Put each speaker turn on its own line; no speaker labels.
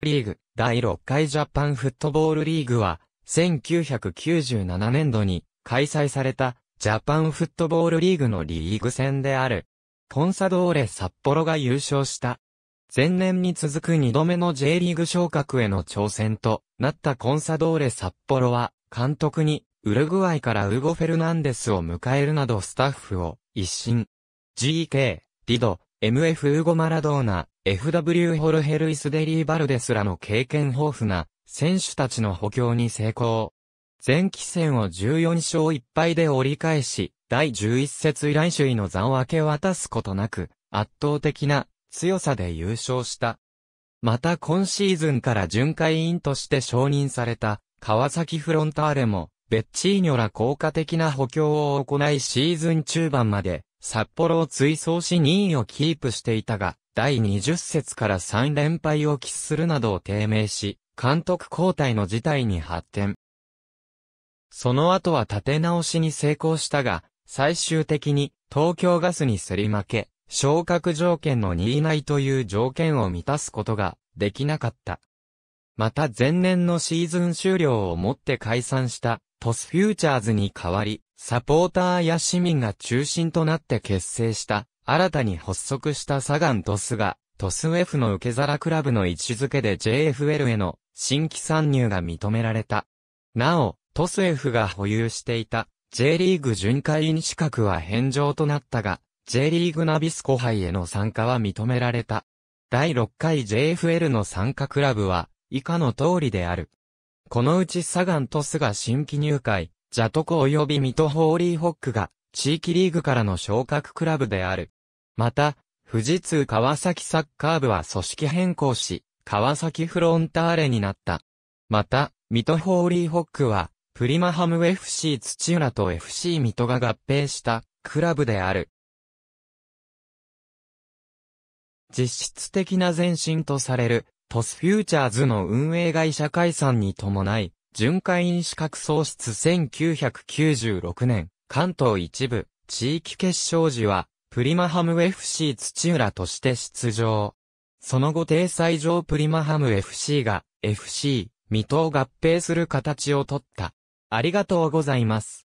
リーグ、第6回ジャパンフットボールリーグは、1997年度に開催されたジャパンフットボールリーグのリーグ戦である。コンサドーレ札幌が優勝した。前年に続く2度目の J リーグ昇格への挑戦となったコンサドーレ札幌は、監督にウルグアイからウゴ・フェルナンデスを迎えるなどスタッフを一新。GK、リド、MF ウゴ・マラドーナ、FW ホルヘルイス・デリー・バルデスらの経験豊富な選手たちの補強に成功。前期戦を14勝1敗で折り返し、第11節以来首位の座を明け渡すことなく、圧倒的な強さで優勝した。また今シーズンから巡回員として承認された川崎フロンターレも、ベッチーニョら効果的な補強を行いシーズン中盤まで札幌を追走し2位をキープしていたが、第20節から3連敗を喫するなどを低迷し、監督交代の事態に発展。その後は立て直しに成功したが、最終的に東京ガスにすり負け、昇格条件の2位内という条件を満たすことができなかった。また前年のシーズン終了をもって解散したトスフューチャーズに代わり、サポーターや市民が中心となって結成した、新たに発足したサガントスが、トス F の受け皿クラブの位置づけで JFL への新規参入が認められた。なお、トス F が保有していた J リーグ巡回員資格は返上となったが、J リーグナビスコ杯への参加は認められた。第6回 JFL の参加クラブは、以下の通りである。このうちサガン鳥栖が新規入会、ジャトコ及びミトホーリーホックが地域リーグからの昇格クラブである。また、富士通川崎サッカー部は組織変更し、川崎フロンターレになった。また、ミトホーリーホックは、プリマハム FC 土浦と FC 水戸が合併したクラブである。実質的な前進とされるトスフューチャーズの運営会社解散に伴い、巡回員資格喪失1996年、関東一部、地域決勝時は、プリマハム FC 土浦として出場。その後定裁上プリマハム FC が、FC、水戸を合併する形をとった。ありがとうございます。